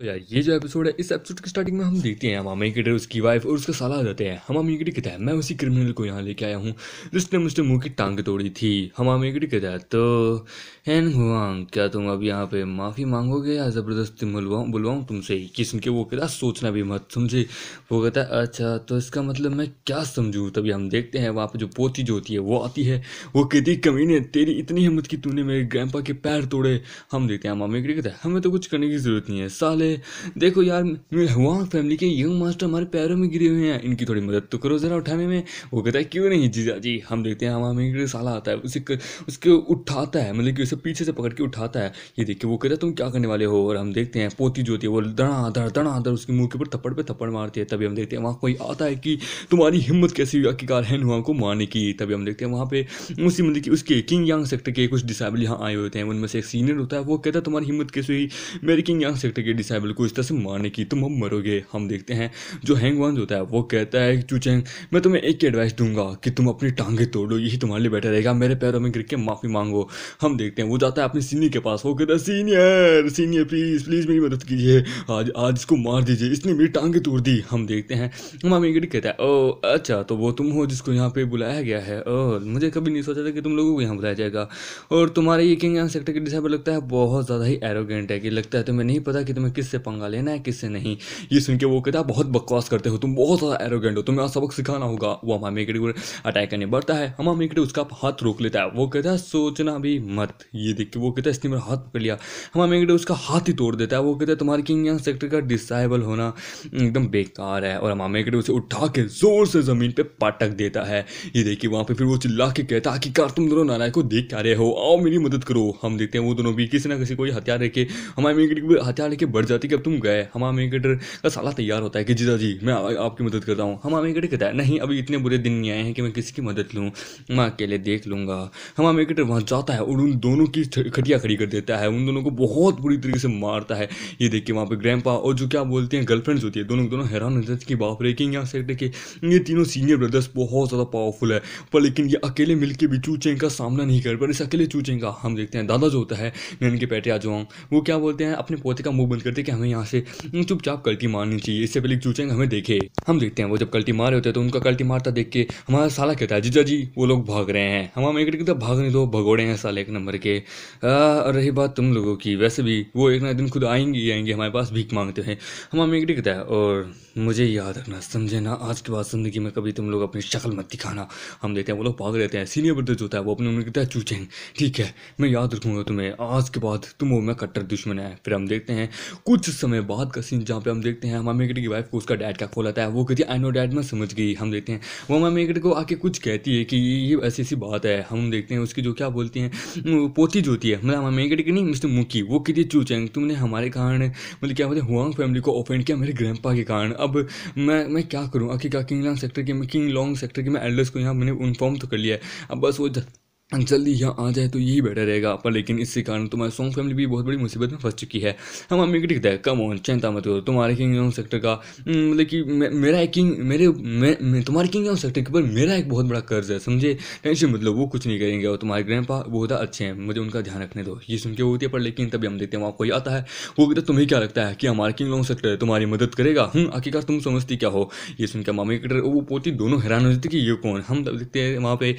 तो यार ये जो एपिसोड है इस एपिसोड की स्टार्टिंग में हम देखते हैं हमामी की उसकी वाइफ और उसका साला आ जाते हैं हमामी गिरी कहता है मैं उसी क्रिमिनल को यहाँ लेके आया हूँ जिसने मुझसे मुंह की टांग तोड़ी थी हमामी गिरी कहता है तो हैन हुआंग क्या तुम अब यहाँ पे माफ़ी मांगोगे या ज़बरदस्ती बुलवाऊँ बुलवाऊँ तुमसे ही कि सुन के वो कहता सोचना भी मत समझे वो कहता है अच्छा तो इसका मतलब मैं क्या समझूँ तभी हम देखते हैं वहाँ पर जो पोती जो होती है वो आती है वो कहती ने तेरी इतनी हिम्मत की तूने मेरे ग्रैंपा के पैर तोड़े हम देखते हैं हमामी गिरी कहता है हमें तो कुछ करने की ज़रूरत नहीं है साले है देखो यार वहाँ फैमिली के यंग मास्टर हमारे पैरों में गिरे हुए हैं इनकी थोड़ी मदद तो करो ज़रा उठाने में वो कहता है क्यों नहीं जीजा जी हम देखते हैं हमारे मेरे साला आता है उसे कर, उसके उठाता है मतलब कि उसे पीछे से पकड़ के उठाता है ये देखिए वो कहता है तुम क्या करने वाले हो और हम देखते हैं पोती जो होती है वो दड़ा दड़ दड़ा दड़ उसके मुँह के ऊपर थप्पड़ पर थप्पड़ मारती है तभी हम देखते हैं वहाँ कोई आता है कि तुम्हारी हिम्मत कैसी हुई आखिरकार है नुआ को मारने की तभी हम देखते हैं वहाँ पे उसी मतलब कि उसके किंग यांग सेक्टर के कुछ डिसाइबल यहाँ आए हुए थे उनमें से एक सीनियर होता है वो कहता है तुम्हारी हिम्मत कैसी हुई मेरी किंग यांग सेक्टर के डिसाइबल नेवल को इस तरह से मारने की तुम हम मरोगे हम देखते हैं जो हैंग वन होता है वो कहता है चू चैंग मैं तुम्हें एक एडवाइस दूंगा कि तुम अपनी टांगे तोड़ो यही तुम्हारे लिए बेटर रहेगा मेरे पैरों में गिर के माफ़ी मांगो हम देखते हैं वो जाता है अपने सीनियर के पास वो कहता है सीनियर सीनियर प्लीज़ प्लीज़ मेरी मदद कीजिए आज आज इसको मार दीजिए इसने मेरी टांगे तोड़ दी हम देखते हैं मामी गिर कहता है ओ अच्छा तो वो तुम हो जिसको यहाँ पे बुलाया गया है और मुझे कभी नहीं सोचा था कि तुम लोगों को यहाँ बुलाया जाएगा और तुम्हारे ये किंग सेक्टर के डिसाइबर लगता है बहुत ज़्यादा ही एरोगेंट है कि लगता है तुम्हें नहीं पता कि तुम्हें किससे पंगा लेना है किससे नहीं ये सुन के वो कहता है बहुत बकवास करते हो तुम बहुत ज़्यादा एरोगेंट हो तुम्हें सबक सिखाना होगा वो हमारा मेकड़ी को अटैक करने बढ़ता है हमारा मेकड़ी उसका हाथ रोक लेता है वो कहता है सोचना भी मत ये देख के वो कहता है इसने मेरा हाथ पकड़ लिया हमारा मेकड़ी उसका हाथ ही तोड़ देता है वो कहता है तुम्हारे किंग यंग सेक्टर का डिसाइबल होना एकदम बेकार है और हमारा मेकड़ी उसे उठा के जोर से ज़मीन पर पाटक देता है ये देखिए वहाँ पर फिर वो चिल्ला के कहता है कि कार तुम दोनों नारायण को देख क्या रहे हो आओ मेरी मदद करो हम देखते हैं वो दोनों भी किसी ना किसी को हथियार लेके हमारे मेकड़ी को हथियार लेके बढ़ जाती है कि अब तुम गए हम आर्मी का साला तैयार होता है कि जीजा जी मैं आपकी मदद करता हूँ हम आर्मी कहता है नहीं अभी इतने बुरे दिन नहीं आए हैं कि मैं किसी की मदद लूँ मैं अकेले देख लूँगा हम आर्मी वहाँ जाता है और उन दोनों की खटिया खड़ी कर देता है उन दोनों को बहुत बुरी तरीके से मारता है ये देख के वहाँ पर ग्रैंड और जो क्या बोलते हैं गर्लफ्रेंड्स होती है दोनों दोनों हैरान होते हैं कि बाप रे किंग यहाँ से के ये तीनों सीनियर ब्रदर्स बहुत ज़्यादा पावरफुल है पर लेकिन ये अकेले मिलकर भी चूचें का सामना नहीं कर पर इस अकेले चूचें का हम देखते हैं दादा जो होता है मैं इनके पेटे आ जाऊँ वो क्या बोलते हैं अपने पोते का मुंह बंद करते थे कि हमें यहाँ से हम्म, चुपचाप कल्टी मारनी चाहिए इससे पहले चूचेंग हमें देखे हम देखते हैं वो जब कल्टी मारे होते हैं तो उनका कल्टी मारता देख के हमारा साला कहता है जीजा जी वो लोग भाग रहे हैं हम हमें की तरफ भाग नहीं दो भगोड़े हैं साले एक नंबर के और रही बात तुम लोगों की वैसे भी वो एक ना दिन खुद आएंगे ही आएंगे हमारे पास भीख मांगते हैं हम हमें कहता है और मुझे याद रखना समझे ना आज के बाद ज़िंदगी में कभी तुम लोग अपनी शक्ल मत दिखाना हम देखते हैं वो लोग भाग रहते हैं सीनियर ब्रदर जो होता है वो अपने उम्र कहता है चूचेंग ठीक है मैं याद रखूंगा तुम्हें आज के बाद तुम वो मैं कट्टर दुश्मन है फिर हम देखते हैं कुछ समय बाद का सीन जहाँ पे हम देखते हैं हमा मेकड़े की वाइफ को उसका डैड का कॉल आता है वो कहती है आई नो डैड मैं समझ गई हम देखते हैं वो हमा मेकड़े को आके कुछ कहती है कि ये ऐसी ऐसी बात है हम देखते हैं उसकी जो क्या बोलती हैं पोती जो होती है मतलब हमा मेकड़े की नहीं मिस्टर मुकी वो कहती है चू चैंग तुमने हमारे कारण मतलब क्या बोलते हुआंग फैमिली को ओपेंड किया मेरे ग्रैंड के कारण अब मैं मैं क्या करूँ आखिर क्या किंग लॉन्ग सेक्टर के किंग लॉन्ग सेक्टर के मैं एल्डर्स को यहाँ मैंने इन्फॉर्म तो कर लिया है अब बस वो जल्दी यहाँ आ जाए तो यही बेटर रहेगा पर लेकिन इसी कारण तुम्हारी सॉन्ग फैमिली भी बहुत बड़ी मुसीबत में फंस चुकी है हम मम्मी को दिखता है कम ऑन चिंता मत करो तुम्हारे किंग जॉन सेक्टर का हम्म, मतलब कि मेरा एक किंग मेरे मैं तुम्हारे किंग जॉन सेक्टर के ऊपर मेरा एक बहुत बड़ा कर्ज है समझे टेंशन मतलब वो कुछ नहीं करेंगे और तुम्हारे ग्रैंड पा बहुत अच्छे हैं मुझे उनका ध्यान रखने दो ये सुन के होती है पर लेकिन तभी हम देखते हैं वहाँ कोई आता है वो कहता तुम्हें क्या लगता है कि हमारे किंग जॉन सेक्टर तुम्हारी मदद करेगा हम हम्म, आखिरकार तुम समझती क्या हो ये सुनकर मामी कटर वो पोती दोनों हैरान हो जाती कि ये कौन हम तब देखते हैं वहाँ पे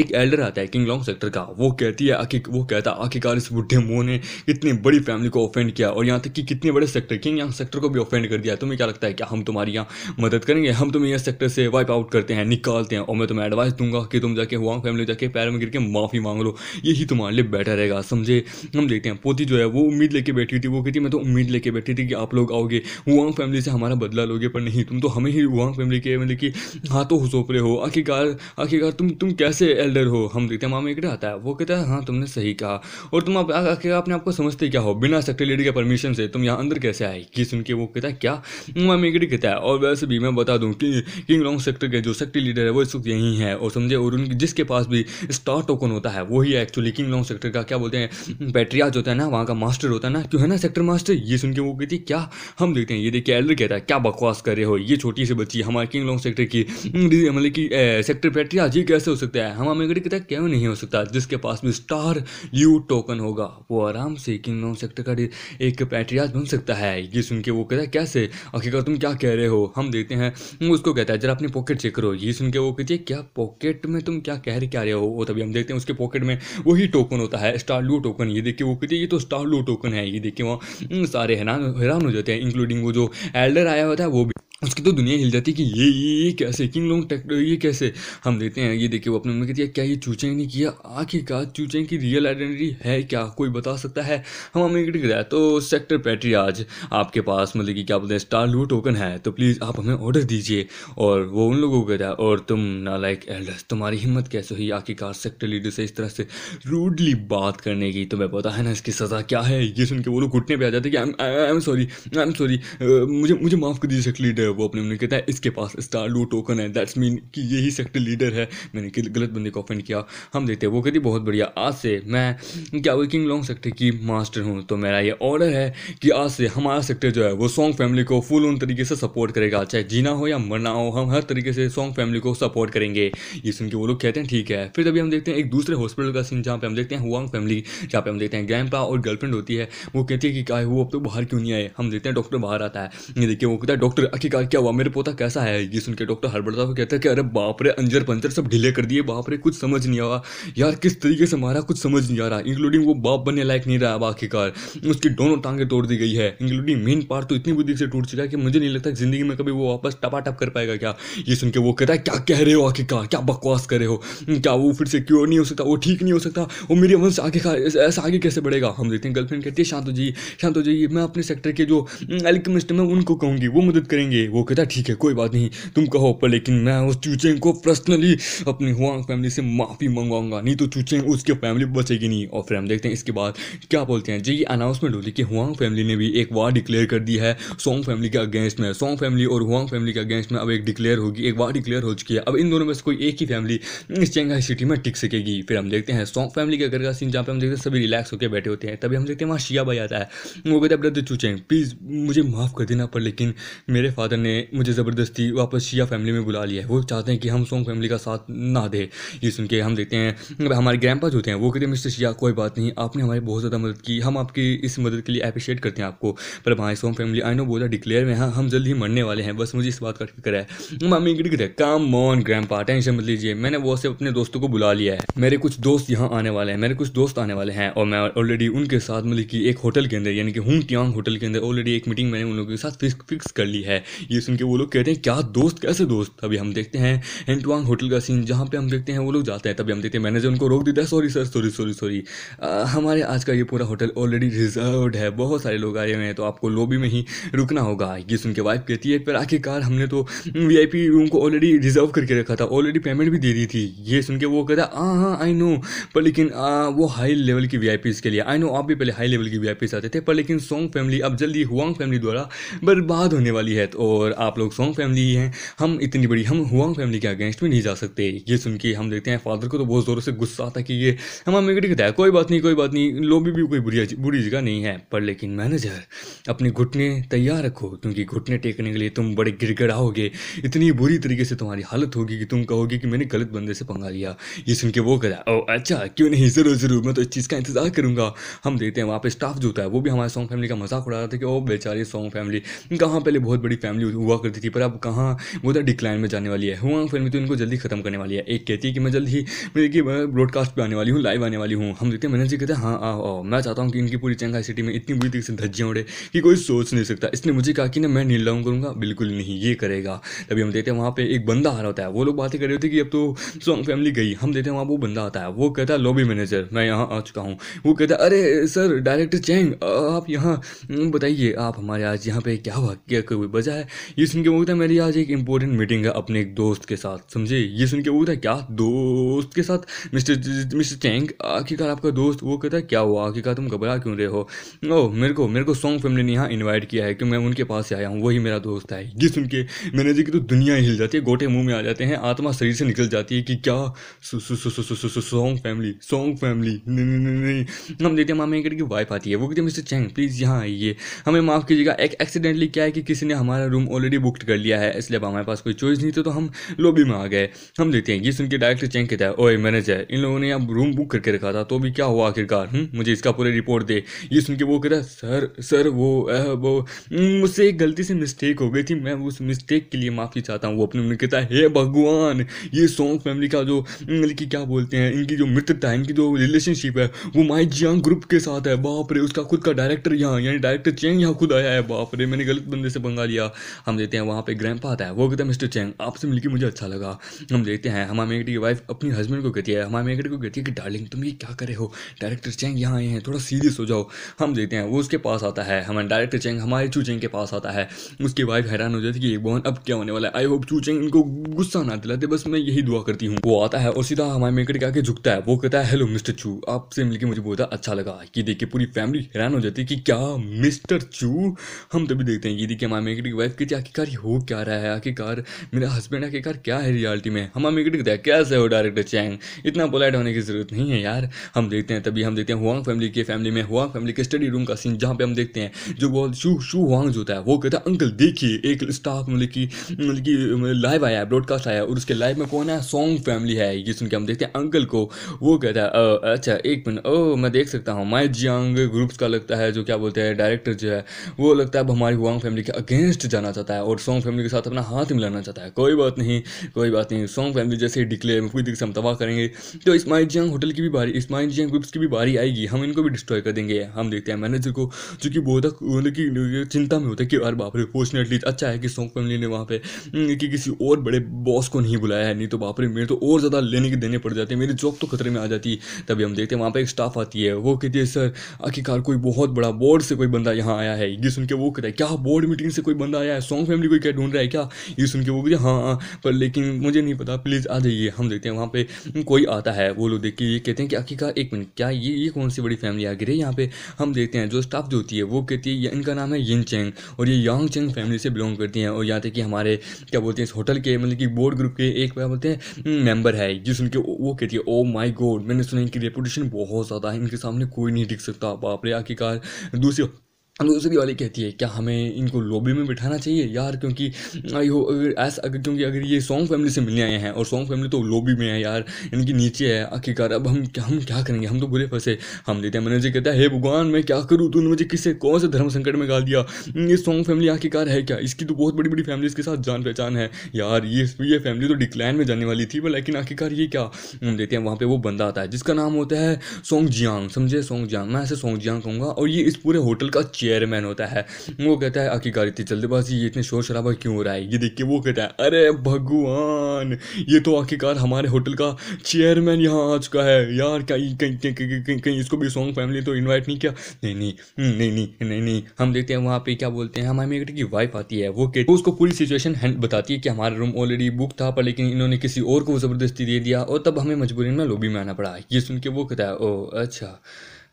एक एल्डर आता है किंग बिलोंग सेक्टर का वो कहती है आखिर वो कहता है आखिरकार इस बुढ़े मोह ने इतनी बड़ी फैमिली को ऑफेंड किया और यहाँ तक कि कितने बड़े सेक्टर किंग यहाँ सेक्टर को भी ऑफेंड कर दिया तुम्हें क्या लगता है कि हम तुम्हारी यहाँ मदद करेंगे हम तुम्हें यह सेक्टर से वाइप आउट करते हैं निकालते हैं और मैं तुम्हें एडवाइस दूंगा कि तुम जाके हुआ फैमिली जाके पैर में गिर के माफ़ी मांग लो यही तुम्हारे लिए बेटर रहेगा समझे हम देखते हैं पोती जो है वो उम्मीद लेके बैठी थी वो कहती मैं तो उम्मीद लेके बैठी थी कि आप लोग आओगे हुआ फैमिली से हमारा बदला लोगे पर नहीं तुम तो हमें ही हुआ फैमिली के मतलब कि हाथों हुसोपरे हो आखिरकार आखिरकार तुम तुम कैसे एल्डर हो हम देखते हैं एक रहता है वो कहता है हाँ तुमने सही कहा और तुम आप, आखिर अपने आपको समझते क्या हो बिना सेक्रेटरी लेडी के परमिशन से तुम यहाँ अंदर कैसे आए ये सुन के वो कहता है क्या मामेगड़ी हम्म, कहता है और वैसे भी मैं बता दूँ कि किंग रॉन्ग सेक्टर के जो सेक्टर लीडर है वो इस वक्त यहीं है और समझे और उनकी जिसके पास भी स्टार टोकन होता है वही एक्चुअली किंग रॉन्ग सेक्टर का क्या बोलते हैं पैट्रियाज होता है ना वहाँ का मास्टर होता है ना क्यों है ना सेक्टर मास्टर ये सुन के वो कहती है क्या हम देखते हैं ये देखिए एल्डर कहता है क्या बकवास कर रहे हो ये छोटी सी बच्ची हमारे किंग लॉन्ग सेक्टर की मतलब कि सेक्टर पैट्रियाज ये कैसे हो सकता है हम हमें कहता है क्यों नहीं हो हो सकता है जिसके पास में स्टार यू टोकन होगा वो आराम से किंग किंगडम सेक्टर का एक पैट्रियाज बन सकता है ये सुन के वो कहता है कैसे आखिरकार तुम क्या कह रहे हो हम देखते हैं उसको कहता है जरा अपनी पॉकेट चेक करो ये सुन के वो कहती है क्या पॉकेट में तुम क्या कह रहे क्या रहे हो वो तभी हम देखते हैं उसके पॉकेट में वही टोकन होता है स्टार लू टोकन ये देखिए वो कहती है ये तो स्टार लू टोकन है ये देखिए वहाँ हम्म, सारे हैरान हैरान हो जाते हैं इंक्लूडिंग वो जो एल्डर आया होता है वो भी उसकी तो दुनिया हिल जाती है कि ये ये ये कैसे किंग लोग टैक्टर ये कैसे हम देते हैं ये देखिए वो अपने मम्मी कहती क्या ये चूचे ने किया आखिरकार चूचे की रियल आइडेंटिटी है क्या कोई बता सकता है हम हमें कहते हैं तो सेक्टर पैट्री आज आपके पास मतलब कि क्या बोलते हैं स्टार लू टोकन है तो प्लीज़ आप हमें ऑर्डर दीजिए और वो उन लोगों को कहता है और तुम ना लाइक एल्डर्स तुम्हारी हिम्मत कैसे हुई आखिरकार सेक्टर लीडर से इस तरह से रूडली बात करने की तुम्हें पता है ना इसकी सज़ा क्या है ये सुन के वो लोग घुटने पर आ जाते कि I am sorry I am sorry मुझे मुझे माफ़ कर दीजिए सेक्टर लीडर है वो अपने मन कहता है इसके पास स्टार लू टोकन है दैट्स मीन कि यही सेक्टर लीडर है मैंने गलत बंदे को ऑफेंड किया हम देखते हैं वो कहती बहुत बढ़िया आज से मैं क्या वो किंग लॉन्ग सेक्टर की मास्टर हूँ तो मेरा ये ऑर्डर है कि आज से हमारा सेक्टर जो है वो सॉन्ग फैमिली को फुल उन तरीके से सपोर्ट करेगा चाहे जीना हो या मरना हो हम हर तरीके से सॉन्ग फैमिली को सपोर्ट करेंगे ये सुन के वो लोग कहते हैं ठीक है फिर तभी हम देखते हैं एक दूसरे हॉस्पिटल का सीन जहाँ पे हम देखते हैं हुआंग फैमिली जहाँ पे हम देखते हैं ग्रैंड और गर्लफ्रेंड होती है वो कहती है कि क्या है वो अब तो बाहर क्यों नहीं आए हम देखते हैं डॉक्टर बाहर आता है ये देखिए वो कहता है डॉक्टर अखिल कहा क्या हुआ मेरे पोता कैसा है ये सुनकर डॉक्टर हरबड़ साहब कहते हैं कि अरे बाप रे अंजर पंजर सब ढीले कर दिए बाप रे कुछ समझ नहीं आया यार किस तरीके से मारा कुछ समझ नहीं आ रहा इंक्लूडिंग वो बाप बनने लायक नहीं रहा आखिरकार उसकी दोनों टांगें तोड़ दी गई है इंक्लूडिंग मेन पार्ट तो इतनी बुद्धि से टूट चुका है कि मुझे नहीं लगता जिंदगी में कभी वो वापस टपा टप कर पाएगा क्या ये सुन के वो कहता है क्या कह रहे हो आखिरकार क्या बकवास कर रहे हो क्या वो फिर से क्योर नहीं हो सकता वो ठीक नहीं हो सकता वो मेरे वंश आगे ऐसा आगे कैसे बढ़ेगा हम देखते हैं गर्लफ्रेंड कहती है शांत हो जाइए शांत हो जाइए मैं अपने सेक्टर के जो एल्कमिस्ट में उनको कहूँगी वो मदद करेंगे वो कहता ठीक है कोई बात नहीं तुम कहो पर लेकिन मैं उस चूचेंग को पर्सनली अपनी हुआंग फैमिली से माफ़ी मंगवाऊंगा नहीं तो चूचेंग उसके फैमिली बचेगी नहीं और फिर हम देखते हैं इसके बाद क्या बोलते हैं जी अनाउंसमेंट होती है कि हुआंग फैमिली ने भी एक वार डिक्लेयर कर दी है सोंग फैमिली के अगेंस्ट में सोंग फैमिली और हुआंग फैमिली के अगेंस्ट में अब एक डिक्लेयर होगी एक वार डिक्लेयर हो चुकी है अब इन दोनों में से कोई एक ही फैमिली इस चेंगाई सिटी में टिक सकेगी फिर हम देखते हैं सोंग फैमिली के घर का सीन जहाँ पर हम देखते हैं सभी रिलैक्स होकर बैठे होते हैं तभी हम देखते हैं वहाँ शिया भाई आता है वो कहते हैं ब्रदर चूचेंग प्लीज़ मुझे माफ़ कर देना पर लेकिन मेरे फादर फादर ने मुझे ज़बरदस्ती वापस शिया फैमिली में बुला लिया है वो चाहते हैं कि हम सोंग फैमिली का साथ ना दे ये सुन के हम देखते हैं हमारे ग्रैंड जो हैं वो कहते हैं मिस्टर शिया कोई बात नहीं आपने हमारी बहुत ज़्यादा मदद की हम आपकी इस मदद के लिए अप्रिशिएट करते हैं आपको पर हमारे सोंग फैमिली आई नो बोला डिक्लेयर में हाँ हम जल्द ही मरने वाले हैं बस मुझे इस बात का फिक्र है मम्मी गिड़ गए काम ऑन ग्रैंड टेंशन मत लीजिए मैंने वो से अपने दोस्तों को बुला लिया है मेरे कुछ दोस्त यहाँ आने वाले हैं मेरे कुछ दोस्त आने वाले हैं और मैं ऑलरेडी उनके साथ मतलब कि एक होटल के अंदर यानी कि हुंग टियांग होटल के अंदर ऑलरेडी एक मीटिंग मैंने उन लोगों के साथ फिक्स कर ली है ये सुन के वो लोग कहते हैं क्या दोस्त कैसे दोस्त अभी हम देखते हैं एंटवांग होटल का सीन जहाँ पे हम देखते हैं वो लोग जाते हैं तभी हम देखते हैं मैनेजर उनको रोक देता है sorry sir sorry sorry sorry हमारे आज का ये पूरा होटल ऑलरेडी रिजर्व है बहुत सारे लोग आए हुए हैं तो आपको लॉबी में ही रुकना होगा ये सुन के वाइफ कहती है पर आखिरकार हमने तो वी रूम को ऑलरेडी रिजर्व करके रखा था ऑलरेडी पेमेंट भी दे दी थी ये सुन के वो कहता हाँ हाँ आई नो पर लेकिन आ, वो हाई लेवल की वी के लिए आई नो आप भी पहले हाई लेवल की वी आते थे पर लेकिन सोंग फैमिली अब जल्दी हुआंग फैमिली द्वारा बर्बाद होने वाली है तो और आप लोग सॉन्ग फैमिली ही हैं हम इतनी बड़ी हम हुआंग फैमिली के अगेंस्ट में नहीं जा सकते ये सुन के हम देखते हैं फादर को तो बहुत ज़ोरों से गुस्सा आता कि ये हमारा मेरे कहता है कोई बात नहीं कोई बात नहीं लोबी भी कोई बुरी बुरी जगह नहीं है पर लेकिन मैनेजर अपने घुटने तैयार रखो क्योंकि घुटने टेकने के लिए तुम बड़े गिड़गड़ाओगे इतनी बुरी तरीके से तुम्हारी हालत होगी कि तुम कहोगे कि मैंने गलत बंदे से पंगा लिया ये सुन के वो करा ओ अच्छा क्यों नहीं ज़रूर ज़रूर मैं तो इस चीज़ का इंतजार करूँगा हम देखते हैं वहाँ पर स्टाफ जो होता है वो भी हमारे सॉन्ग फैमिली का मजाक उड़ा रहा था कि ओ बेचारी सॉन्ग फैमिली कहाँ पहले बहुत बड़ी फैमिली हुआ करती थी पर अब कहाँ वो तो डिक्लाइन में जाने वाली है हुआ फिल्म तो इनको जल्दी खत्म करने वाली है एक कहती है कि मैं जल्द ही मेरे की ब्रॉडकास्ट पर आने वाली हूँ लाइव आने वाली हूँ हम देखते हैं मैंने जी कहते हैं हाँ आओ आओ मैं चाहता हूँ कि इनकी पूरी चंगाई सिटी में इतनी बुरी तरीके से धज्जियाँ उड़े कि कोई सोच नहीं सकता इसने मुझे कहा कि ना मैं नील डाउन करूँगा बिल्कुल नहीं ये करेगा तभी हम देखते हैं वहाँ पे एक बंदा आ रहा होता है वो लोग बातें कर रहे होते कि अब तो सॉन्ग फैमिली गई हम देखते हैं वहाँ वो बंदा आता है वो कहता है लॉबी मैनेजर मैं यहाँ आ चुका हूँ वो कहता है अरे सर डायरेक्टर चैंग आप यहाँ बताइए आप हमारे आज यहाँ पे क्या हुआ क्या कोई वजह है ये सुन के बोलता है मेरी आज एक इंपॉर्टेंट मीटिंग है अपने एक दोस्त के साथ समझे ये सुन के बोलता है क्या दोस्त के साथ मिस्टर मिस्टर टैंक आखिरकार आपका दोस्त वो कहता है क्या हुआ आखिरकार तुम घबरा क्यों रहे हो ओ मेरे को मेरे को सॉन्ग फैमिली ने यहाँ इन्वाइट किया है कि मैं उनके पास आया हूँ वही मेरा दोस्त है ये सुन के मैंने जी की तो दुनिया हिल जाती है गोटे मुँह में आ जाते हैं आत्मा शरीर से निकल जाती है कि क्या सॉन्ग फैमिली सॉन्ग फैमिली हम देखते हैं मामे की वाइफ आती है वो कहते हैं मिस्टर चैंग प्लीज़ यहाँ आइए हमें माफ़ कीजिएगा एक एक्सीडेंटली क्या है कि किसी ने हमारा रूम रूम ऑलरेडी बुकड कर लिया है इसलिए अब हमारे पास कोई चॉइस नहीं था तो, तो हम लॉबी में आ गए हम देखते हैं ये सुन के डायरेक्टर चेंग कहता है ओए मैनेजर इन लोगों ने अब रूम बुक करके रखा था तो भी क्या हुआ आखिरकार हम्म, मुझे इसका पूरी रिपोर्ट दे ये सुन के वो कहता है सर सर वो आ, वो हम्म, मुझसे एक गलती से मिस्टेक हो गई थी मैं उस मिस्टेक के लिए माफ़ी चाहता हूँ वो अपने उन्हें कहता है हे भगवान ये सॉन्ग फैमिली का जो हम्म, की क्या बोलते हैं इनकी जो मित्रता है इनकी जो रिलेशनशिप है वो माई जियांग ग्रुप के साथ है बाप रे उसका खुद का डायरेक्टर यहाँ यानी डायरेक्टर चेंग यहाँ खुद आया है बाप रे मैंने गलत बंदे से बंगा लिया हम देखते हैं वहाँ पे ग्रैंड आता है वो कहते हैं मिस्टर चैंग आपसे मिलकर मुझे अच्छा लगा हम देखते हैं हमारे मेगेटी की वाइफ अपनी हस्बैंड को कहती है हमारे मेगेटी को कहती है कि डार्लिंग तुम ये क्या करे हो डायरेक्टर चैंग यहाँ आए हैं थोड़ा सीरियस हो जाओ हम देखते हैं वो उसके पास आता है हमारे डायरेक्टर चैंग हमारे चू चैंग के पास आता है उसकी वाइफ हैरान हो जाती है कि एक बोहन अब क्या होने वाला है आई होप चू चैंग इनको गुस्सा ना दिलाते बस मैं यही दुआ करती हूँ वो आता है और सीधा हमारे मेकड़ के आके झुकता है वो कहता है हेलो मिस्टर चू आपसे मिलकर मुझे बहुत अच्छा लगा कि देखिए पूरी फैमिली हैरान हो जाती है कि क्या मिस्टर चू हम तभी देखते हैं ये देखिए हमारे मेकड़ की वाइफ कि आखिरकार हो क्या रहा है आखिरकार मेरे हस्बैंड आखिरकार क्या है रियलिटी में हम अमेरिकन देखते हैं कैसे हो डायरेक्टर चैंग इतना पोलाइट होने की जरूरत नहीं है यार हम देखते हैं तभी हम देखते हैं हुआंग फैमिली के फैमिली में हुआंग फैमिली के स्टडी रूम का सीन जहाँ पे हम देखते हैं जो बहुत शू शू हुआंग जो होता है वो कहता है अंकल देखिए एक स्टाफ मतलब की मतलब की लाइव आया है ब्रॉडकास्ट आया और उसके लाइव में कौन है सॉन्ग फैमिली है ये सुन के हम देखते हैं अंकल को वो कहता है अच्छा एक मिनट ओ मैं देख सकता हूँ माई जियांग ग्रुप्स का लगता है जो क्या बोलते हैं डायरेक्टर जो है वो लगता है अब हमारी हुआंग फैमिली के अगेंस्ट जाना जाना चाहता है और सॉन्ग फैमिली के साथ अपना हाथ मिलाना चाहता है कोई बात नहीं कोई बात नहीं सॉन्ग फैमिली जैसे ही डिक्लेयर में पूरी तरीके से हम तबाह करेंगे तो इस्माइल जियांग होटल की भी बारी इस्माइल जियांग ग्रुप्स की भी बारी आएगी हम इनको भी डिस्ट्रॉय कर देंगे हम देखते हैं मैनेजर को जो कि बहुत की मतलब चिंता में होता है कि अरे बाप रे फॉर्चुनेटली अच्छा है कि सॉन्ग फैमिली ने वहाँ पे हम्म, कि किसी और बड़े बॉस को नहीं बुलाया है नहीं तो बाप रे मेरे तो और ज़्यादा लेने के देने पड़ जाते हैं मेरी जॉब तो खतरे में आ जाती तभी हम देखते हैं वहाँ पर एक स्टाफ आती है वो कहती है सर आखिरकार कोई बहुत बड़ा बोर्ड से कोई बंदा यहाँ आया है ये सुन के वो कहता है क्या बोर्ड मीटिंग से कोई बंदा आया है सॉन्ग फैमिली कोई क्या ढूंढ रहा है क्या ये सुन के वो बोली हाँ हाँ पर लेकिन मुझे नहीं पता प्लीज़ आ जाइए हम देखते हैं वहाँ पर कोई आता है वो लोग देख के ये कहते हैं कि आखिरकार एक मिनट क्या ये ये कौन सी बड़ी फैमिली आ गई है यहाँ पे हम देखते हैं जो स्टाफ जो होती है वो कहती है इनका नाम है यिन चेंग और ये यांग चेंग फैमिली से बिलोंग करती हैं और यहाँ तक कि हमारे क्या बोलते हैं इस होटल के मतलब कि बोर्ड ग्रुप के एक क्या बोलते हैं मेम्बर है जिस उनके वो कहती है ओ माई गॉड मैंने सुना इनकी रेपुटेशन बहुत ज़्यादा है इनके सामने कोई नहीं दिख सकता बाप रे आखिरकार दूसरी दूसरी वाली कहती है क्या हमें इनको लॉबी में बिठाना चाहिए यार क्योंकि आई हो अगर ऐसा अगर क्योंकि अगर ये सॉन्ग फैमिली से मिलने आए हैं और सॉन्ग फैमिली तो लॉबी में है यार इनके नीचे है आखिरकार अब हम क्या हम क्या करेंगे हम तो बुरे फंसे हम देते हैं मैनेजर कहता है हे भगवान मैं क्या करूँ तूने मुझे किसे कौन से धर्म संकट में गाल दिया ये सॉन्ग फैमिली आखिरकार है क्या इसकी तो बहुत बड़ी बड़ी फैमिली इसके साथ जान पहचान है यार ये ये फैमिली तो डिक्लाइन में जाने वाली थी पर लेकिन आखिरकार ये क्या हम देते हैं वहाँ पर वो बंदा आता है जिसका नाम होता है सॉन्ग जियांग समझे सॉन्ग जियांग मैं ऐसे सॉन्ग जियांग कहूँगा और ये इस पूरे होटल का चेयरमैन होता है वो कहता है आखिर गाड़ी इतनी जल्दबाजी ये इतने शोर शराबा क्यों हो रहा है ये देख के वो कहता है अरे भगवान ये तो आखिरकार हमारे होटल का चेयरमैन यहाँ आ चुका है यार कहीं कहीं कहीं कहीं कहीं इसको भी सॉन्ग फैमिली तो इन्वाइट नहीं किया नहीं नहीं हम्म, नहीं नहीं नहीं नहीं हम देखते हैं वहाँ पे क्या बोलते हैं हमारे मेरे की वाइफ आती है वो कहती उसको पूरी सिचुएशन बताती है कि हमारा रूम ऑलरेडी बुक था पर लेकिन इन्होंने किसी और को ज़बरदस्ती दे दिया और तब हमें मजबूरी में लोबी में आना पड़ा ये सुन के वो कहता है ओ अच्छा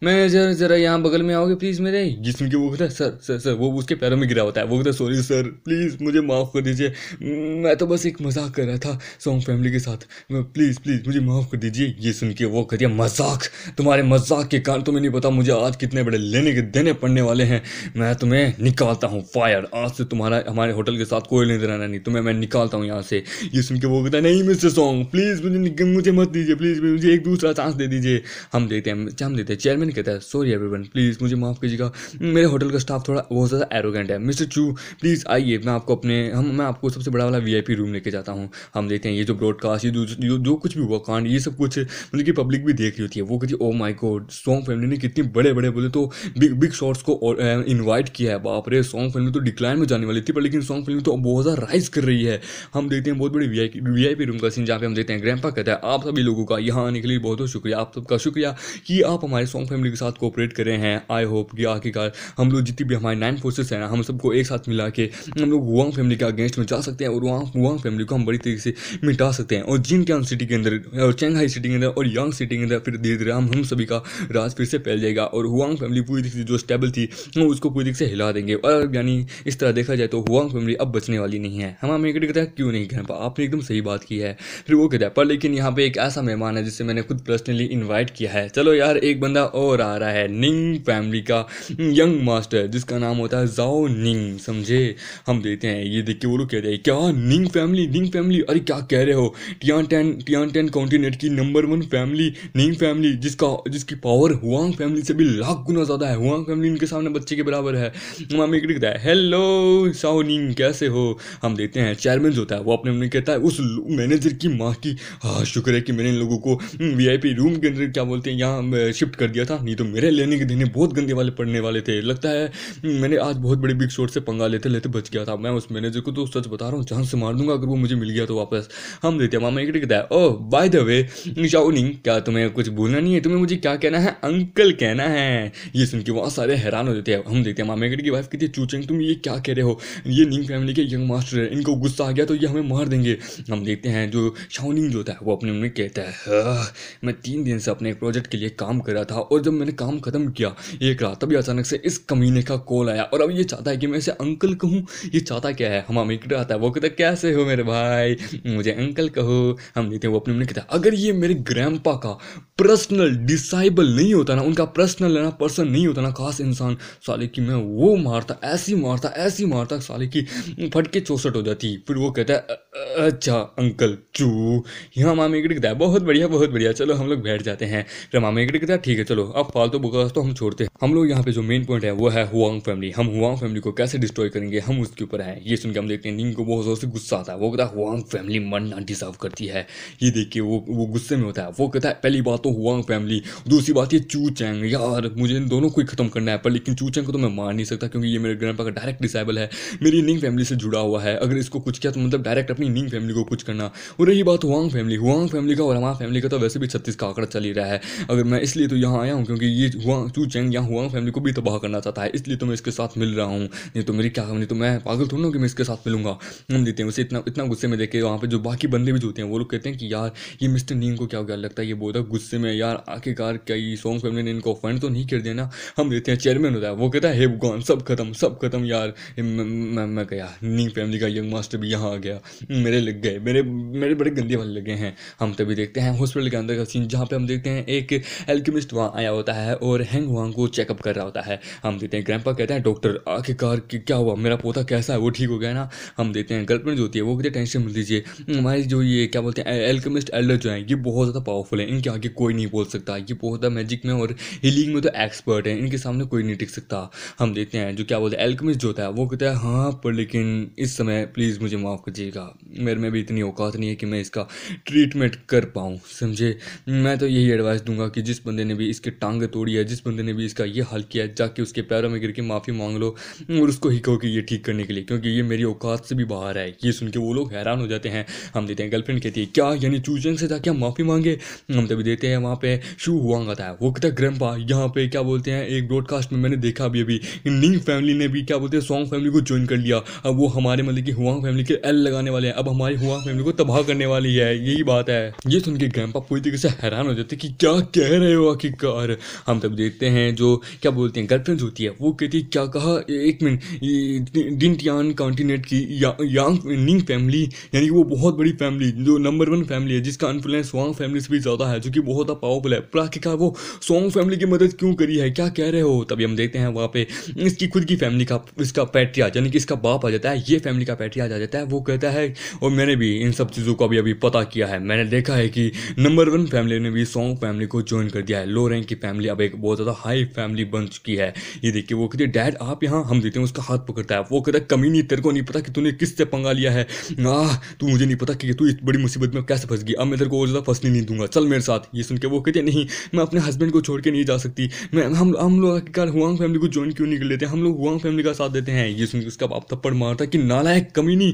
मैनेजर जरा यहाँ बगल में आओगे प्लीज़ मेरे जिसम के वो कहता है सर सर सर वो उसके पैरों में गिरा होता है वो कहता है सॉरी सर प्लीज़ मुझे माफ़ कर दीजिए मैं तो बस एक मजाक कर रहा था सॉन्ग फैमिली के साथ प्लीज़ प्लीज़ मुझे माफ़ कर दीजिए ये सुन के वो कह दिया मजाक तुम्हारे मजाक के कारण तुम्हें तो नहीं पता मुझे आज कितने बड़े लेने के देने पड़ने वाले हैं मैं तुम्हें निकालता हूँ फायर आज से तुम्हारा हमारे होटल के साथ कोई लेने देना नहीं तुम्हें मैं निकालता हूँ यहाँ से ये सुन के वो कहता है नहीं मिस्टर सॉन्ग प्लीज़ मुझे मुझे मत दीजिए प्लीज़ मुझे एक दूसरा चांस दे दीजिए हम देते हैं हम देते हैं चेयरमैन नहीं कहता है सॉरी एवरीवन प्लीज़ मुझे माफ़ कीजिएगा मेरे होटल का स्टाफ थोड़ा बहुत ज़्यादा एरोगेंट है मिस्टर चू प्लीज़ आइए मैं आपको अपने हम मैं आपको सबसे बड़ा वाला वीआईपी रूम लेके जाता हूँ हम देखते हैं ये जो ब्रॉडकास्ट ये जो जो कुछ भी हुआ कांड ये सब कुछ मतलब कि पब्लिक भी देख रही होती है वो कहती है oh my God Song family ने कितने बड़े बड़े बोले तो बिग बिग शॉर्ट्स को इन्वाइट किया है बाप रे सॉन्ग फैमिली तो डिक्लाइन में जाने वाली थी पर लेकिन सॉन्ग फैमिली तो बहुत ज़्यादा राइज कर रही है हम देखते हैं बहुत बड़ी वी आई रूम का सीन जहाँ पे हम देखते हैं ग्रैंपा कहता है आप सभी लोगों का यहाँ आने के लिए बहुत बहुत शुक्रिया आप सबका शुक्रिया कि आप हमारे सॉन्ग फैमिली फैमिली के साथ कोऑपरेट कर रहे हैं आई होप कि आखिरकार हम लोग जितनी भी हमारे नाइन फोर्सेस हैं ना हम सबको एक साथ मिला के हम लोग वुआंग फैमिली के अगेंस्ट में जा सकते हैं और वहाँ वुआंग फैमिली को हम बड़ी तरीके से मिटा सकते हैं और जिन क्या सिटी के अंदर और चेंगहाई सिटी के अंदर और यांग सिटी के अंदर फिर धीरे धीरे हम हम सभी का राज फिर से फैल जाएगा और हुआंग फैमिली पूरी तरीके से जो स्टेबल थी हम उसको पूरी तरीके से हिला देंगे और यानी इस तरह देखा जाए तो हुआंग फैमिली अब बचने वाली नहीं है हम हमें कहता है क्यों नहीं कहना आपने एकदम सही बात की है फिर वो कहता है पर लेकिन यहाँ पे एक ऐसा मेहमान है जिसे मैंने खुद पर्सनली इन्वाइट किया है चलो यार एक बंदा और और आ रहा है निंग फैमिली का यंग मास्टर जिसका नाम होता है जाओ निंग समझे हम देते हैं ये देख के वो लोग कह रहे हैं क्या निंग फैमिली निंग फैमिली अरे क्या कह रहे हो Tian Ten Tian Ten continent की number one family Ning family जिसका जिसकी पावर हुआंग फैमिली से भी लाख गुना ज़्यादा है हुआंग फैमिली उनके सामने बच्चे के बराबर है मामी एक दिखता है हेलो साओ निंग कैसे हो हम देते हैं चेयरमैन होता है वो अपने अपने कहता है उस मैनेजर की माँ की हाँ शुक्र है कि मैंने इन लोगों को वी रूम हम्म, के अंदर क्या बोलते हैं यहाँ शिफ्ट कर दिया था था नहीं तो मेरे लेने के देने बहुत गंदे वाले पड़ने वाले थे लगता है मैंने आज बहुत बड़े बिग शॉट से पंगा लेते लेते बच गया था मैं उस मैनेजर को तो सच बता रहा हूँ जहाँ से मार दूंगा अगर वो मुझे मिल गया तो वापस हम देते हैं मामा एक कहता है ओह बाय द वे शाओनिंग क्या तुम्हें कुछ बोलना नहीं है तुम्हें मुझे क्या कहना है अंकल कहना है ये सुन के वहाँ सारे हैरान हो जाते हैं हम देखते हैं मामा की वाइफ कहती है चूचेंग तुम ये क्या कह रहे हो ये निंग फैमिली के यंग मास्टर है इनको गुस्सा आ गया तो ये हमें मार देंगे हम देखते हैं जो शाउनिंग जो होता है वो अपने उन्हें कहता है मैं तीन दिन से अपने एक प्रोजेक्ट के लिए काम कर रहा था और और जब मैंने काम ख़त्म किया एक रात तभी अचानक से इस कमीने का कॉल आया और अब ये चाहता है कि मैं इसे अंकल कहूँ ये चाहता क्या है हम हमारा मित्र आता है वो कहता कैसे हो मेरे भाई मुझे अंकल कहो हम देते वो अपने कहता अगर ये मेरे ग्रैंडपा का पर्सनल डिसाइबल नहीं होता ना उनका पर्सनल ना पर्सन नहीं होता ना खास इंसान साले की मैं वो मारता ऐसी मारता ऐसी मारता साले की फटके चौसठ हो जाती फिर वो कहता है अच्छा अंकल चू यहाँ मामा इकड़े कहता है बहुत बढ़िया बहुत बढ़िया चलो हम लोग बैठ जाते हैं फिर मामा इकड़े कहता है ठीक है चलो अब फालतू तो बकवास तो हम छोड़ते हैं हम लोग यहाँ पे जो मेन पॉइंट है वो है हुआंग फैमिली हम हुआंग फैमिली को कैसे डिस्ट्रॉय करेंगे हम उसके ऊपर हैं ये सुनकर हम देखते हैं निंग को बहुत जोर से गुस्सा आता है वो कहता है हुआंग फैमिली मरना डिजर्व करती है ये देख के वो वो गुस्से में होता है वो कहता है पहली बात तो हुआंग फैमिली दूसरी बात ये चू चैंग यार मुझे इन दोनों को ही खत्म करना है पर लेकिन चू चैंग को तो मैं मार नहीं सकता क्योंकि ये मेरे ग्रैंड का डायरेक्ट डिसाइबल है मेरी निंग फैमिली से जुड़ा हुआ है अगर इसको कुछ किया तो मतलब डायरेक्ट अपनी मिंग फैमिली को कुछ करना और रही बात हुआंग फैमिली हुआंग फैमिली का और हमारा फैमिली का तो वैसे भी छत्तीस का आंकड़ा चल ही रहा है अगर मैं इसलिए तो यहाँ आया हूँ क्योंकि ये हुआ चू चैंग या हुआंग फैमिली को भी तबाह करना चाहता है इसलिए तो मैं इसके साथ मिल रहा हूँ नहीं तो मेरी क्या नहीं तो मैं पागल थोड़ा हूँ कि मैं इसके साथ मिलूंगा हम देते हैं उसे इतना इतना गुस्से में देखे वहाँ पर जो बाकी बंदे भी जो होते हैं वो लोग कहते हैं कि यार ये मिस्टर नींग को क्या क्या लगता है ये बोलता गुस्से में यार आखिरकार क्या ये सॉन्ग फैमिली ने इनको ऑफेंड तो नहीं कर दिया ना हम देते हैं चेयरमैन होता है वो कहता है हेब गॉन सब खत्म सब खत्म यार मैं मैं कह नींग फैमिली का यंग मास्टर भी यहाँ आ गया मेरे मेरे लग गए मेरे मेरे बड़े गंदे वाले लगे हैं हम तभी देखते हैं हॉस्पिटल के अंदर का सीन जहाँ पे हम देखते हैं एक एल्केमिस्ट वहाँ आया होता है और हैंग वांग को चेकअप कर रहा होता है हम देखते हैं ग्रैंपा कहते हैं डॉक्टर आखिरकार क्या हुआ मेरा पोता कैसा है वो ठीक हो गया ना हम देखते हैं गर्लफ्रेंड जो होती है वो कहते टेंशन मिल लीजिए हमारी जो ये क्या बोलते हैं एल्केमिस्ट एल्डर जो हैं ये बहुत ज़्यादा पावरफुल है इनके आगे कोई नहीं बोल सकता ये बहुत ज़्यादा मैजिक में और हीलिंग में तो एक्सपर्ट है इनके सामने कोई नहीं टिक सकता हम देखते हैं जो क्या बोलते हैं एल्केमिस्ट जो होता है वो कहता है हाँ पर लेकिन इस समय प्लीज़ मुझे माफ़ कीजिएगा मेरे में भी इतनी औकात नहीं है कि मैं इसका ट्रीटमेंट कर पाऊँ समझे मैं तो यही एडवाइस दूंगा कि जिस बंदे ने भी इसके टांग तोड़ी है जिस बंदे ने भी इसका ये हल किया है जाके उसके पैरों में गिर के माफ़ी मांग लो और उसको ही कहो कि ये ठीक करने के लिए क्योंकि ये मेरी औकात से भी बाहर है ये सुन के वो लोग हैरान हो जाते हैं हम देते हैं गर्लफ्रेंड कहती है क्या यानी चूचन से था क्या माफ़ी मांगे हम तभी देते हैं वहाँ पे शू हुआ था वो कहता है ग्रैंपा यहाँ पे क्या बोलते हैं एक ब्रॉडकास्ट में मैंने देखा अभी अभी नींग फैमिली ने भी क्या बोलते हैं सॉन्ग फैमिली को ज्वाइन कर लिया अब वो हमारे मतलब कि हुआ फैमिली के एल लगाने वाले हैं अब हमारी हुआ फैमिली को तबाह करने वाली है यही बात है ये सुन के ग्रैंडपा पूरी तरीके से हैरान हो जाते कि क्या कह रहे हो आखिरकार हम तब देखते हैं जो क्या बोलते हैं गर्लफ्रेंड होती है वो कहती क्या कहा एक मिनट डिंटियान कॉन्टिनेंट की या, यांग निंग फैमिली यानी वो बहुत बड़ी फैमिली जो नंबर वन फैमिली है जिसका इन्फ्लुएंस वांग फैमिली से भी ज़्यादा है जो कि बहुत पावरफुल है पर आखिरकार वो सॉन्ग फैमिली की मदद क्यों करी है क्या कह रहे हो तभी हम देखते हैं वहाँ पे इसकी खुद की फैमिली का इसका पैट्रिया यानी कि इसका बाप आ जाता है ये फैमिली का पैट्रिया आ जाता है वो कहता है और मैंने भी इन सब चीज़ों को अभी अभी पता किया है मैंने देखा है कि नंबर वन फैमिली ने भी सॉन्ग फैमिली को ज्वाइन कर दिया है लो रैंक की फैमिली अब एक बहुत ज़्यादा हाई फैमिली बन चुकी है ये देखिए वो कहते डैड आप यहाँ हम देते हैं उसका हाथ पकड़ता है वो कहता कमी नहीं तेरे को नहीं पता कि तूने किससे पंगा लिया है ना तू मुझे नहीं पता कि तू इस बड़ी मुसीबत में कैसे फंस गई अब मैं तेरे को और ज़्यादा फंसने नहीं दूंगा चल मेरे साथ ये सुन के वो कहते नहीं मैं अपने हस्बैंड को छोड़ के नहीं जा सकती मैं हम हम लोग आखिरकार हुआंग फैमिली को ज्वाइन क्यों नहीं कर लेते हम लोग हुआंग फैमिली का साथ देते हैं ये सुन के उसका बाप थप्पड़ मारता कि नाला है कमी नहीं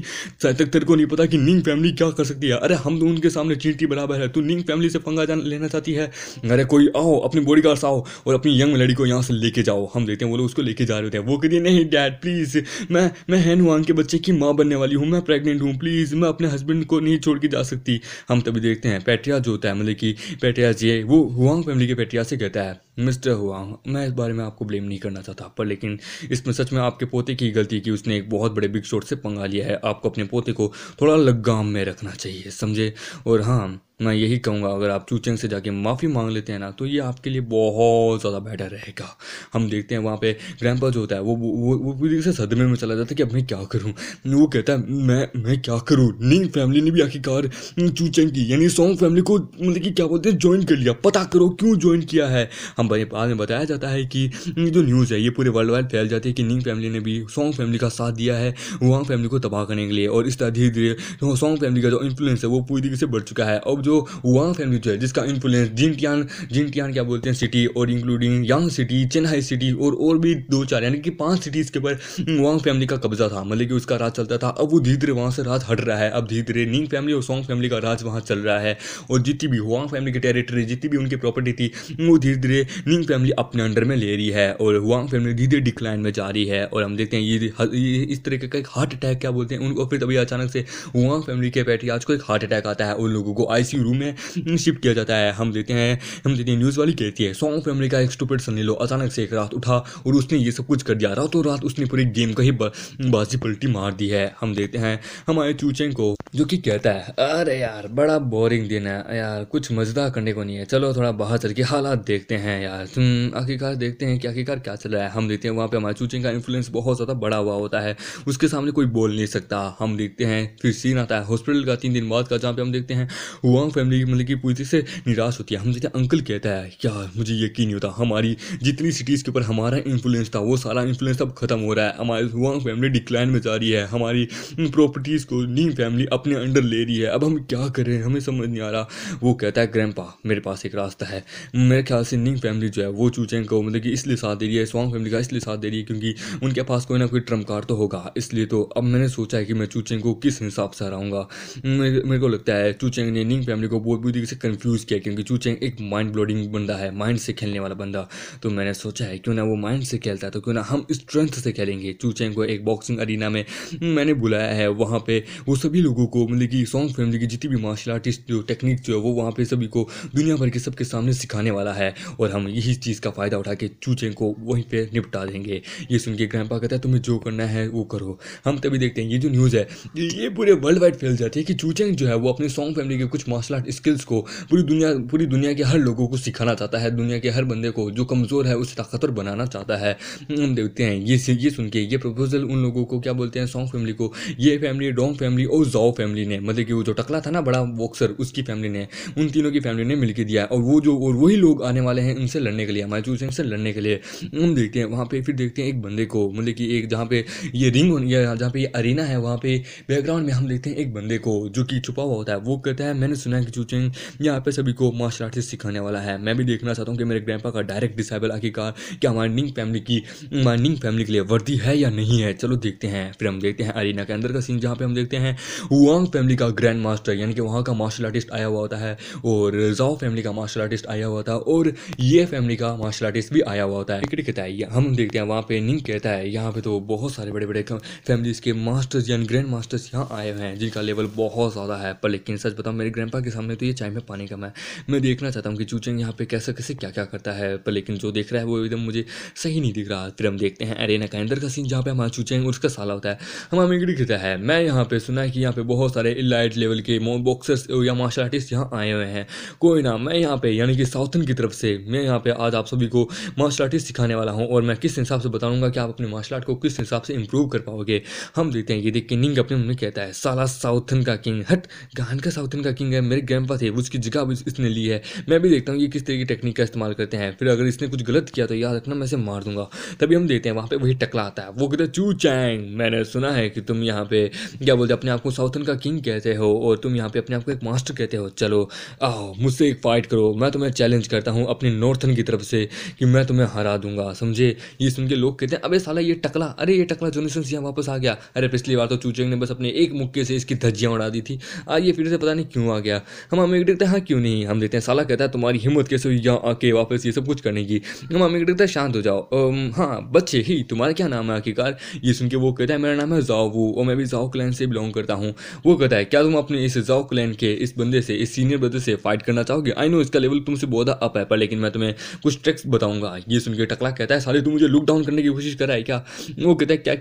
तक तेरे को नहीं पता पता कि निंग फैमिली क्या कर सकती है अरे हम तो उनके सामने चींटी बराबर है तू निंग फैमिली से पंगा जान लेना चाहती है अरे कोई आओ अपने बॉडी गार्ड्स आओ और अपनी यंग लड़ी को यहाँ से लेके जाओ हम देखते हैं वो लोग उसको लेके जा रहे होते हैं वो कहती नहीं डैड प्लीज़ मैं मैं हैन हुआंग के बच्चे की माँ बनने वाली हूँ मैं प्रेगनेंट हूँ प्लीज़ मैं अपने हस्बैंड को नहीं छोड़ के जा सकती हम तभी देखते हैं पैट्रिया जो होता है मतलब कि पैट्रिया जी वो हुआंग फैमिली के पैट्रिया से कहता है मिस्टर हुआंग मैं इस बारे में आपको ब्लेम नहीं करना चाहता पर लेकिन इसमें सच में आपके पोते की गलती की उसने एक बहुत बड़े बिग शॉट से पंगा लिया है आपको अपने पोते को थोड़ा थोड़ा लगाम में रखना चाहिए समझे और हाँ मैं यही कहूँगा अगर आप चूचंग से जाके माफ़ी मांग लेते हैं ना तो ये आपके लिए बहुत ज़्यादा बेटर रहेगा हम देखते हैं वहाँ पे ग्रैंपा जो होता है वो वो वो पूरी से सदमे में चला जाता है कि अब मैं क्या करूँ वो कहता है मैं मैं क्या करूँ निंग फैमिली ने भी आखिरकार चूचंग की यानी सॉन्ग फैमिली को मतलब कि क्या बोलते हैं ज्वाइन कर लिया पता करो क्यों ज्वाइन किया है हम बाद में बताया जाता है कि जो न्यूज़ है ये पूरे वर्ल्ड वाइड फैल जाती है कि निंग फैमिली ने भी सॉन्ग फैमिली का साथ दिया है वहाँ फैमिली को तबाह करने के लिए और इस तरह धीरे धीरे सॉन्ग फैमिली का जो इन्फ्लुएंस है वो पूरी तरीके से बढ़ चुका है अब जो वुआंग फैमिली जो है जिसका इन्फ्लुएंस जिनटियान जिनटियान क्या बोलते हैं सिटी और including Yang city Chennai city और और भी दो चार यानी कि पांच सिटीज़ के ऊपर हम्म, वांग फैमिली का कब्जा था मतलब कि उसका राज चलता था अब वो धीरे धीरे वहाँ से राज हट रहा है अब धीरे धीरे निंग फैमिली और सॉन्ग फैमिली का राज वहाँ चल रहा है और जितनी भी वांग फैमिली की टेरिटरी जितनी भी उनकी प्रॉपर्टी थी वो धीरे धीरे निंग फैमिली अपने अंडर में ले रही है और वांग फैमिली धीरे धीरे डिक्लाइन में जा रही है और हम देखते हैं ये, इस तरीके का एक हार्ट अटैक क्या बोलते हैं उनको फिर तभी अचानक से वांग फैमिली के आज को एक हार्ट अटैक आता है उन लोगों को आई किसी रूम में शिफ्ट किया जाता है हम लेते हैं हम लेते हैं न्यूज़ वाली कहती है सॉन्ग फैमिली का एक स्टूपेट स्टूपेड लो अचानक से एक रात उठा और उसने ये सब कुछ कर दिया रातों तो रात उसने पूरी गेम का ही बाजी पलटी मार दी है हम देखते हैं हमारे चूचें को जो कि कहता है अरे यार बड़ा बोरिंग दिन है यार कुछ मज़ेदार करने को नहीं है चलो थोड़ा बाहर चल के हालात देखते हैं यार आखिरकार देखते हैं कि आखिरकार क्या चल रहा है हम देखते हैं वहाँ पे हमारे चूचिंग का इन्फ्लुएंस बहुत ज़्यादा बड़ा हुआ होता है उसके सामने कोई बोल नहीं सकता हम देखते हैं फिर सीन आता है हॉस्पिटल का तीन दिन बाद का जहाँ पे हम देखते हैं हुआ स्ट्रॉन्ग फैमिली मतलब की तरह से निराश होती है हम जैसे अंकल कहता है यार मुझे यकीन नहीं होता हमारी जितनी सिटीज़ के ऊपर हमारा इन्फ्लुएंस था वो सारा इन्फ्लुएंस अब खत्म हो रहा है हमारी स्ट्रॉन्ग फैमिली डिक्लाइन में जा रही है हमारी प्रॉपर्टीज़ को नी फैमिली अपने अंडर ले रही है अब हम क्या कर रहे हैं हमें समझ नहीं आ रहा वो कहता है ग्रैंडपा मेरे पास एक रास्ता है मेरे ख्याल से नी फैमिली जो है वो चूचेंग को मतलब कि इसलिए साथ दे रही है स्वांग फैमिली का इसलिए साथ दे रही है क्योंकि उनके पास कोई ना कोई ट्रमकार तो होगा इसलिए तो अब मैंने सोचा है कि मैं चूचेंग को किस हिसाब से हराऊंगा मेरे को लगता है चूचेंग ने निंग फैमिली फैमिली को बहुत बुरी तरीके से कन्फ्यूज़ किया क्योंकि चू चेंग एक माइंड ब्लोडिंग बंदा है माइंड से खेलने वाला बंदा तो मैंने सोचा है क्यों ना वो माइंड से खेलता है तो क्यों ना हम स्ट्रेंथ से खेलेंगे चू चेंग को एक बॉक्सिंग अरीना में मैंने बुलाया है वहाँ पर वो सभी लोगों को मतलब कि सॉन्ग फैमिली की जितनी भी मार्शल आर्टिस्ट जो टेक्निक जो है वो वहाँ पर सभी को दुनिया भर के सबके सामने सिखाने वाला है और हम यही चीज़ का फ़ायदा उठा के चू चेंग को वहीं पर निपटा देंगे ये सुन के ग्रैंड कहता है तुम्हें जो करना है वो करो हम तभी देखते हैं ये जो न्यूज़ है ये पूरे वर्ल्ड वाइड फैल जाती है कि चू जो है वो अपने सॉन्ग फैमिली के कुछ मास्टर मार्शल आर्ट स्किल्स को पूरी दुनिया पूरी दुनिया के हर लोगों को सिखाना चाहता है दुनिया के हर बंदे को जो कमज़ोर है उसे ताकतवर बनाना चाहता है हम देखते हैं ये ये सुन के ये प्रपोजल उन लोगों को क्या बोलते हैं सॉन्ग फैमिली को ये फैमिली डोंग फैमिली और जाओ फैमिली ने मतलब कि वो जो टकला था ना बड़ा बॉक्सर उसकी फैमिली ने उन तीनों की फैमिली ने मिलकर दिया और वो जो और वही लोग आने वाले हैं उनसे लड़ने के लिए हमारे चूज से लड़ने के लिए हम देखते हैं वहाँ पे फिर देखते हैं एक बंदे को मतलब कि एक जहाँ पे ये रिंग होनी जहाँ पे ये अरीना है वहाँ पे बैकग्राउंड में हम देखते हैं एक बंदे को जो कि छुपा हुआ होता है वो कहता है मैंने स्नैक है यहाँ पे सभी को मार्शल आर्ट सिखाने वाला है मैं भी देखना चाहता हूँ कि मेरे ग्रैंडपा का डायरेक्ट डिसाइबल आखिरकार क्या हमारी फैमिली की हमारी फैमिली के लिए वर्दी है या नहीं है चलो देखते हैं फिर हम देखते हैं अरीना के अंदर का सीन जहाँ पे हम देखते हैं वांग फैमिली का ग्रैंड मास्टर यानी कि वहाँ का मार्शल आर्टिस्ट आया हुआ होता है और जाओ फैमिली का मार्शल आर्टिस्ट आया हुआ था और ये फैमिली का मार्शल आर्टिस्ट भी आया हुआ होता है क्रिकेट कहता है हम देखते हैं वहाँ पे निंग कहता है यहाँ पे तो बहुत सारे बड़े बड़े फैमिलीज के मास्टर्स यानी ग्रैंड मास्टर्स यहाँ आए हुए हैं जिनका लेवल बहुत ज़्यादा है पर लेकिन सच बताऊँ मेरे ग्रैंड पापा के सामने तो ये चाय में पानी कम है मैं देखना चाहता हूँ कि चूचन यहाँ पे कैसे कैसे क्या क्या करता है पर लेकिन जो देख रहा है वो एकदम मुझे सही नहीं दिख रहा फिर हम देखते हैं अरेना का अंदर का सीन जहाँ पे हमारा चूचंग उसका साला होता है हमारा मिगड़ी गिरता है मैं यहाँ पे सुना है कि यहाँ पे बहुत सारे इलाइट लेवल के बॉक्सर्स या मार्शल आर्टिस्ट यहाँ आए हुए हैं कोई ना मैं यहाँ पे यानी कि साउथन की तरफ से मैं यहाँ पे आज आप सभी को मार्शल आर्टिस्ट सिखाने वाला हूँ और मैं किस हिसाब से बताऊँगा कि आप अपने मार्शल आर्ट को किस हिसाब से इंप्रूव कर पाओगे हम देखते हैं ये देख के निंग अपने मम्मी कहता है साला साउथन का किंग हट गान का साउथन का किंग है मेरे ग्रैंड थे उसकी जगह इसने ली है मैं भी देखता हूँ कि किस तरह की टेक्निक का इस्तेमाल करते हैं फिर अगर इसने कुछ गलत किया तो याद रखना मैं इसे मार दूंगा तभी हम देखते हैं वहाँ पर वही टकला आता है वो कहते हैं चू चैंग मैंने सुना है कि तुम यहाँ पे क्या बोलते अपने आप को साउथन का किंग कहते हो और तुम यहाँ पे अपने आप को एक मास्टर कहते हो चलो आओ मुझसे एक फ़ाइट करो मैं तुम्हें चैलेंज करता हूँ अपने नॉर्थन की तरफ से कि मैं तुम्हें हरा दूंगा समझे ये सुन के लोग कहते हैं अबे साला ये टकला अरे ये टकला जोनिसन सिंह वापस आ गया अरे पिछली बार तो चूचेंग ने बस अपने एक मुक्के से इसकी धज्जियाँ उड़ा दी थी आज ये फिर से पता नहीं क्यों आ गया गया हम आमिर देखते हैं हाँ क्यों नहीं हम देखते हैं साला कहता है तुम्हारी हिम्मत कैसे हुई यहाँ आके वापस ये सब कुछ करने की हम आमिर देखते हैं शांत हो जाओ हाँ बच्चे ही तुम्हारा क्या नाम है आखिरकार ये सुन के वो कहता है मेरा नाम है जाओवू और मैं भी जाओ क्लैन से बिलोंग करता हूँ वो कहता है क्या तुम अपने इस जाओ क्लैन के इस बंदे से इस सीनियर बंदे से फाइट करना चाहोगे आई नो इसका लेवल तुमसे बहुत अप है पर लेकिन मैं तुम्हें कुछ ट्रिक्स बताऊंगा ये सुन के टकला कहता है साले तू मुझे लुक डाउन करने की कोशिश कर रहा है क्या वो कहता है क्या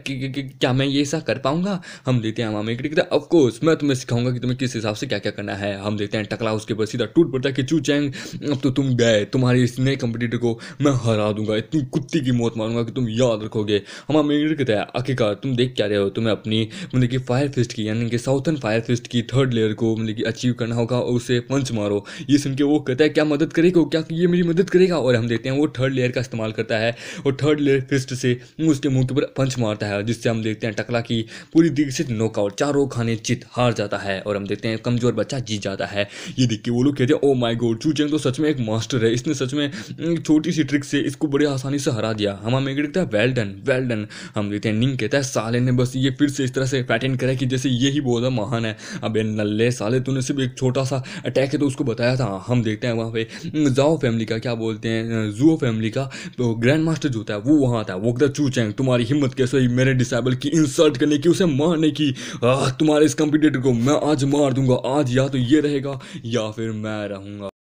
क्या मैं ये ऐसा कर पाऊंगा हम देते हैं मामा एक ऑफकोर्स मैं तुम्हें सिखाऊंगा कि तुम्हें किस हिसाब से क्या क्या करना है हम देखते हैं टकला उसके ऊपर सीधा टूट पड़ता है कि चू चैंग अब तो तुम गए तुम्हारे इस नए कंपटीटर को मैं हरा दूंगा इतनी कुत्ती की मौत मारूंगा कि तुम याद रखोगे हमारा मेयर कहता है आखिरकार तुम देख क्या रहे हो तुम्हें अपनी मतलब कि फायर फिस्ट की यानी कि साउथर्न फायर फिस्ट की थर्ड लेयर को मतलब कि अचीव करना होगा और उसे पंच मारो ये सुन के वो कहता है क्या मदद करेगा क्या ये मेरी मदद करेगा और हम देखते हैं वो थर्ड लेयर का इस्तेमाल करता है और थर्ड लेयर फिस्ट से उसके मुंह के ऊपर पंच मारता है जिससे हम देखते हैं टकला की पूरी दिग्गज नॉकआउट चारों खाने चित हार जाता है और हम देखते हैं कमजोर बच्चा जीत जाता जाता है ये देख के वो लोग कहते हैं ओ माई गोड चू चेंग तो सच में एक मास्टर है इसने सच में हम्म, छोटी सी ट्रिक से इसको बड़ी आसानी से हरा दिया हम हमें देखते हैं वेल डन वेल डन हम देखते हैं निंग कहता है साले ने बस ये फिर से इस तरह से पैटर्न करा कि जैसे ये ही बहुत महान है अब नल्ले साले तूने सिर्फ एक छोटा सा अटैक है तो उसको बताया था हम देखते हैं वहाँ पे जाओ हम्म, फैमिली का क्या बोलते हैं जूओ फैमिली का तो ग्रैंड मास्टर जो होता है वो वहाँ आता है वो कहता चू चैंग तुम्हारी हिम्मत कैसे हुई मेरे डिसेबल की इंसल्ट करने की उसे मारने की तुम्हारे इस कंपिटेटर को मैं आज मार दूंगा आज या तो ये रहेगा या फिर मैं रहूँगा